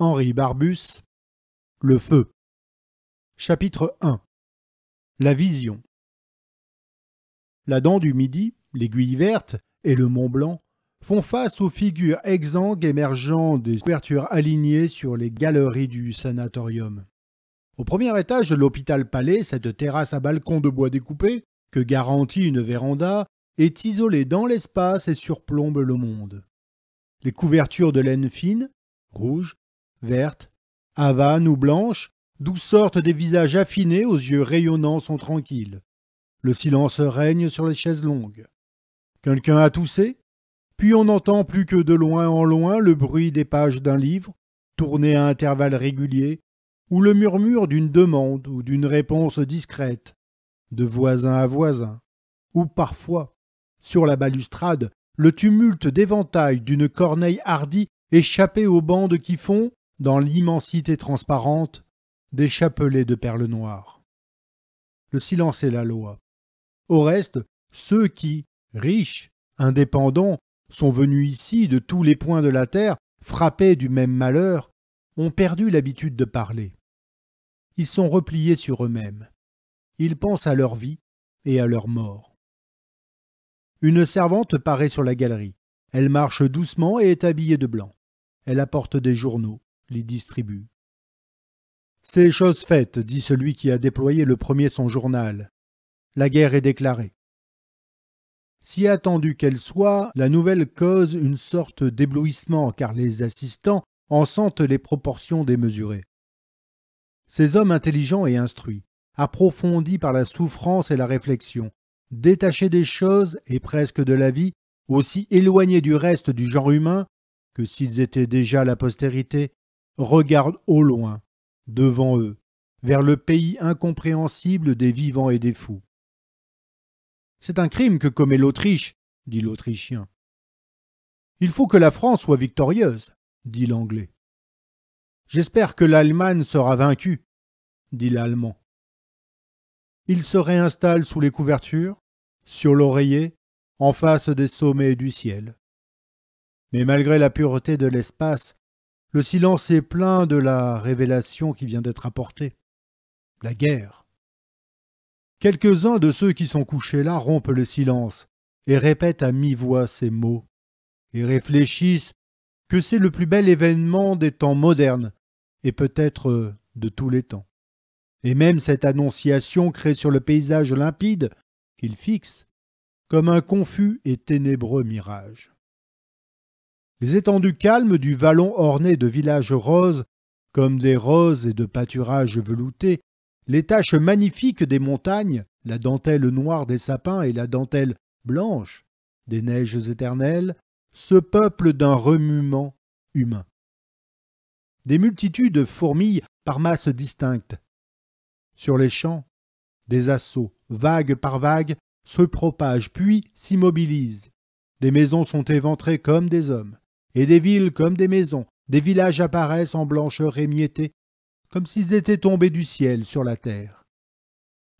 Henri Barbus Le feu. Chapitre 1 La vision. La dent du Midi, l'aiguille verte et le Mont Blanc font face aux figures exsangues émergeant des couvertures alignées sur les galeries du sanatorium. Au premier étage de l'hôpital Palais, cette terrasse à balcon de bois découpé, que garantit une véranda, est isolée dans l'espace et surplombe le monde. Les couvertures de laine fine, rouge, Verte, avanes ou blanches, d'où sortent des visages affinés aux yeux rayonnants sont tranquilles. Le silence règne sur les chaises longues. Quelqu'un a toussé, puis on n'entend plus que de loin en loin le bruit des pages d'un livre, tourné à intervalles réguliers, ou le murmure d'une demande ou d'une réponse discrète, de voisin à voisin, ou parfois, sur la balustrade, le tumulte d'éventail d'une corneille hardie échappée aux bandes qui font, dans l'immensité transparente des chapelets de perles noires. Le silence est la loi. Au reste, ceux qui, riches, indépendants, sont venus ici de tous les points de la terre, frappés du même malheur, ont perdu l'habitude de parler. Ils sont repliés sur eux-mêmes. Ils pensent à leur vie et à leur mort. Une servante paraît sur la galerie. Elle marche doucement et est habillée de blanc. Elle apporte des journaux les distribue. C'est chose faite, dit celui qui a déployé le premier son journal. La guerre est déclarée. Si attendue qu'elle soit, la nouvelle cause une sorte d'éblouissement car les assistants en sentent les proportions démesurées. Ces hommes intelligents et instruits, approfondis par la souffrance et la réflexion, détachés des choses et presque de la vie, aussi éloignés du reste du genre humain que s'ils étaient déjà la postérité, regardent au loin, devant eux, vers le pays incompréhensible des vivants et des fous. C'est un crime que commet l'Autriche, dit l'Autrichien. Il faut que la France soit victorieuse, dit l'Anglais. J'espère que l'Allemagne sera vaincue, dit l'Allemand. Il se réinstalle sous les couvertures, sur l'oreiller, en face des sommets du ciel. Mais malgré la pureté de l'espace le silence est plein de la révélation qui vient d'être apportée. La guerre. Quelques-uns de ceux qui sont couchés là rompent le silence et répètent à mi-voix ces mots, et réfléchissent que c'est le plus bel événement des temps modernes, et peut-être euh, de tous les temps. Et même cette annonciation crée sur le paysage limpide, qu'ils fixent, comme un confus et ténébreux mirage. Les étendues calmes du vallon ornées de villages roses, comme des roses et de pâturages veloutés, les taches magnifiques des montagnes, la dentelle noire des sapins et la dentelle blanche des neiges éternelles, se peuplent d'un remuement humain. Des multitudes fourmillent par masses distinctes. Sur les champs, des assauts, vagues par vague, se propagent puis s'immobilisent. Des maisons sont éventrées comme des hommes et des villes comme des maisons, des villages apparaissent en blancheur émiettée, comme s'ils étaient tombés du ciel sur la terre.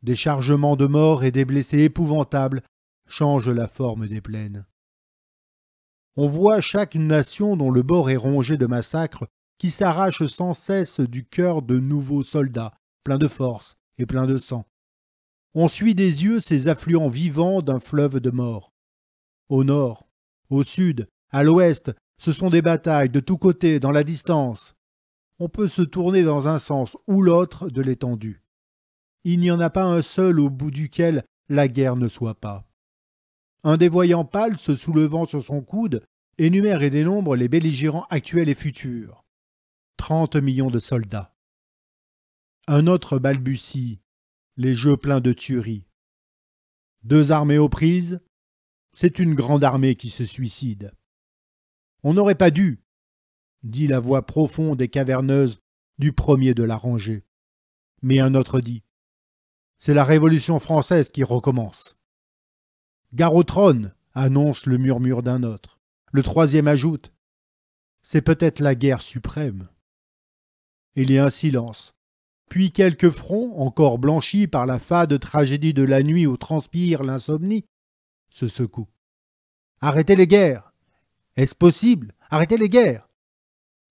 Des chargements de morts et des blessés épouvantables changent la forme des plaines. On voit chaque nation dont le bord est rongé de massacres qui s'arrache sans cesse du cœur de nouveaux soldats, pleins de force et pleins de sang. On suit des yeux ces affluents vivants d'un fleuve de mort. Au nord, au sud, à l'ouest, ce sont des batailles de tous côtés, dans la distance. On peut se tourner dans un sens ou l'autre de l'étendue. Il n'y en a pas un seul au bout duquel la guerre ne soit pas. Un des voyants pâles, se soulevant sur son coude, énumère et dénombre les belligérants actuels et futurs. Trente millions de soldats. Un autre balbutie. Les jeux pleins de tueries. Deux armées aux prises. C'est une grande armée qui se suicide. On n'aurait pas dû, dit la voix profonde et caverneuse du premier de la rangée. Mais un autre dit C'est la Révolution française qui recommence. Gare au trône, annonce le murmure d'un autre. Le troisième ajoute C'est peut-être la guerre suprême. Il y a un silence. Puis quelques fronts, encore blanchis par la fade tragédie de la nuit où transpire l'insomnie, se secouent. Arrêtez les guerres est-ce possible Arrêtez les guerres.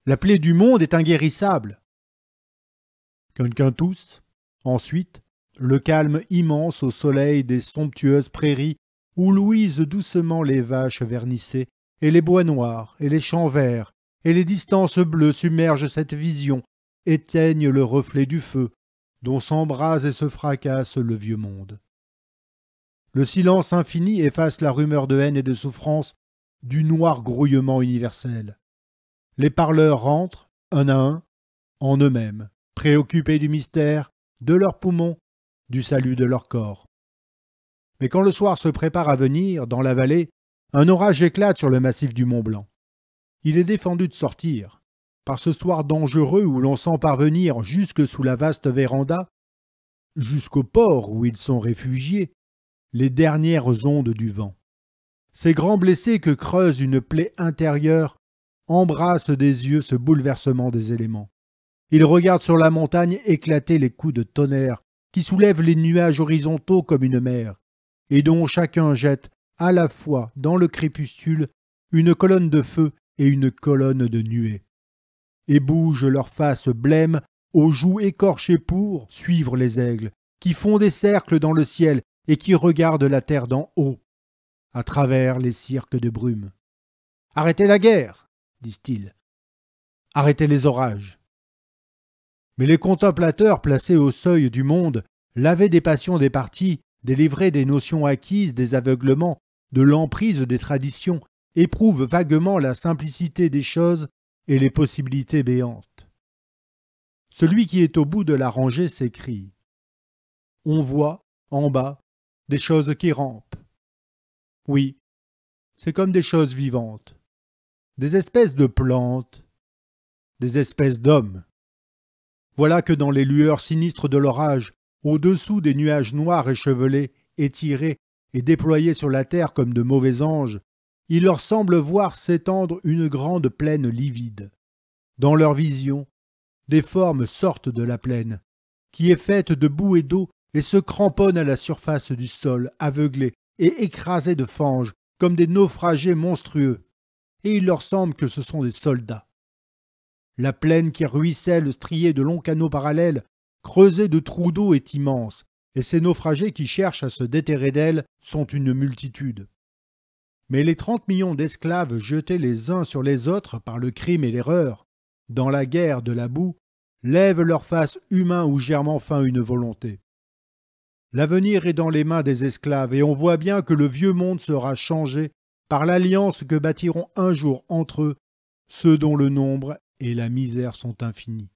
La plaie du monde est inguérissable. Quelqu'un tous. Ensuite, le calme immense au soleil des somptueuses prairies où louisent doucement les vaches vernissées et les bois noirs et les champs verts et les distances bleues submergent cette vision, éteignent le reflet du feu dont s'embrase et se fracasse le vieux monde. Le silence infini efface la rumeur de haine et de souffrance du noir grouillement universel. Les parleurs rentrent, un à un, en eux-mêmes, préoccupés du mystère, de leurs poumons, du salut de leur corps. Mais quand le soir se prépare à venir, dans la vallée, un orage éclate sur le massif du Mont Blanc. Il est défendu de sortir, par ce soir dangereux où l'on sent parvenir jusque sous la vaste véranda, jusqu'au port où ils sont réfugiés, les dernières ondes du vent. Ces grands blessés que creuse une plaie intérieure embrassent des yeux ce bouleversement des éléments. Ils regardent sur la montagne éclater les coups de tonnerre qui soulèvent les nuages horizontaux comme une mer, et dont chacun jette à la fois dans le crépuscule une colonne de feu et une colonne de nuée, et bougent leurs faces blêmes aux joues écorchées pour suivre les aigles, qui font des cercles dans le ciel et qui regardent la terre d'en haut, à travers les cirques de brume. Arrêtez la guerre, disent-ils. Arrêtez les orages. Mais les contemplateurs placés au seuil du monde, lavés des passions des parties, délivrés des notions acquises, des aveuglements, de l'emprise des traditions, éprouvent vaguement la simplicité des choses et les possibilités béantes. Celui qui est au bout de la rangée s'écrie. On voit, en bas, des choses qui rampent, oui, c'est comme des choses vivantes, des espèces de plantes, des espèces d'hommes. Voilà que dans les lueurs sinistres de l'orage, au-dessous des nuages noirs échevelés, étirés et déployés sur la terre comme de mauvais anges, il leur semble voir s'étendre une grande plaine livide. Dans leur vision, des formes sortent de la plaine, qui est faite de boue et d'eau et se cramponnent à la surface du sol, aveuglé et écrasés de fange, comme des naufragés monstrueux, et il leur semble que ce sont des soldats. La plaine qui ruisselle, striée de longs canaux parallèles, creusée de trous d'eau, est immense, et ces naufragés qui cherchent à se déterrer d'elle sont une multitude. Mais les trente millions d'esclaves jetés les uns sur les autres par le crime et l'erreur, dans la guerre de la boue, lèvent leur face humain ou germent enfin une volonté. L'avenir est dans les mains des esclaves et on voit bien que le vieux monde sera changé par l'alliance que bâtiront un jour entre eux ceux dont le nombre et la misère sont infinis.